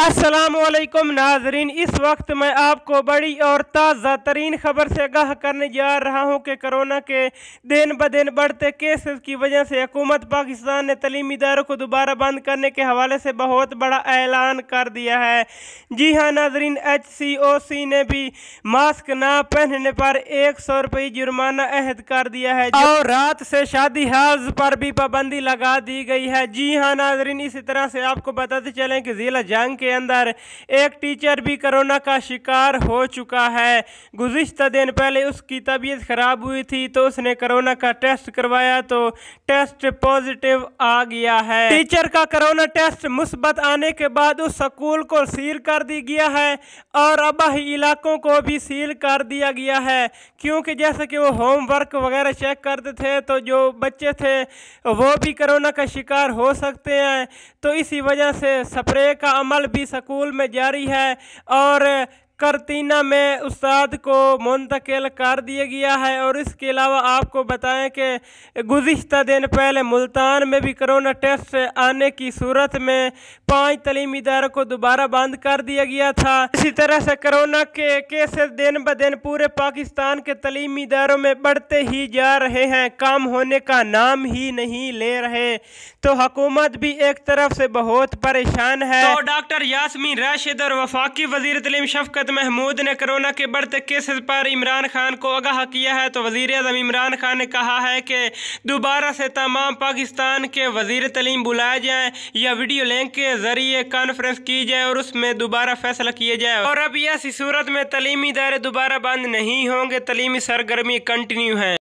असलकम नाजरीन इस वक्त मैं आपको बड़ी और ताज़ा तरीन ख़बर से आगाह करने जा रहा हूँ कि कोरोना के दिन ब दिन बढ़ते केसेस की वजह से हुकूमत पाकिस्तान ने तलीमी इदारों को दोबारा बंद करने के हवाले से बहुत बड़ा ऐलान कर दिया है जी हाँ नाजरीन एच सी ओ सी ने भी मास्क ना पहनने पर एक सौ रुपये जुर्माना अहद कर दिया है और रात से शादी हाज पर भी पाबंदी लगा दी गई है जी हाँ नाजरीन इसी तरह से आपको बताते चलें कि ज़िला जंग के के अंदर एक टीचर भी कोरोना का शिकार हो चुका है गुजशत दिन पहले उसकी तबीयत खराब हुई थी तो उसने कोरोना का टेस्ट करवाया तो टेस्ट पॉजिटिव आ गया है टीचर का कोरोना टेस्ट मुस्बत आने के बाद उस स्कूल को सील कर दी गया है और अबाही इलाकों को भी सील कर दिया गया है क्योंकि जैसे कि वो होमवर्क वगैरह चेक करते थे तो जो बच्चे थे वो भी कोरोना का शिकार हो सकते हैं तो इसी वजह से स्प्रे का अमल भी स्कूल में जारी है और करतीना में उस्ताद को मुंतकिल कर दिया गया है और इसके अलावा आपको बताएं कि गुज्त दिन पहले मुल्तान में भी करोना टेस्ट आने की सूरत में पाँच तलीमी इदारों को दोबारा बंद कर दिया गया था इसी तरह से करोना के केसेस दिन ब दिन पूरे पाकिस्तान के तलीमी इदारों में बढ़ते ही जा रहे हैं काम होने का नाम ही नहीं ले रहे तो हकूमत भी एक तरफ से बहुत परेशान है तो डॉक्टर यासमी राशिद और वफाकी वजीर तलीम शफकत सैयद महमूद ने कोरोना के बढ़ते केसेस पर इमरान खान को आगाह किया है तो वजीर अजम इमरान खान ने कहा है कि दोबारा से तमाम पाकिस्तान के वजीर तलीम बुलाए जाए या वीडियो लिंक के जरिए कॉन्फ्रेंस की जाए और उसमें दोबारा फैसला किया जाए और अब ऐसी सूरत में तलीमी इदारे दोबारा बंद नहीं होंगे तलीमी सरगर्मी कंटिन्यू है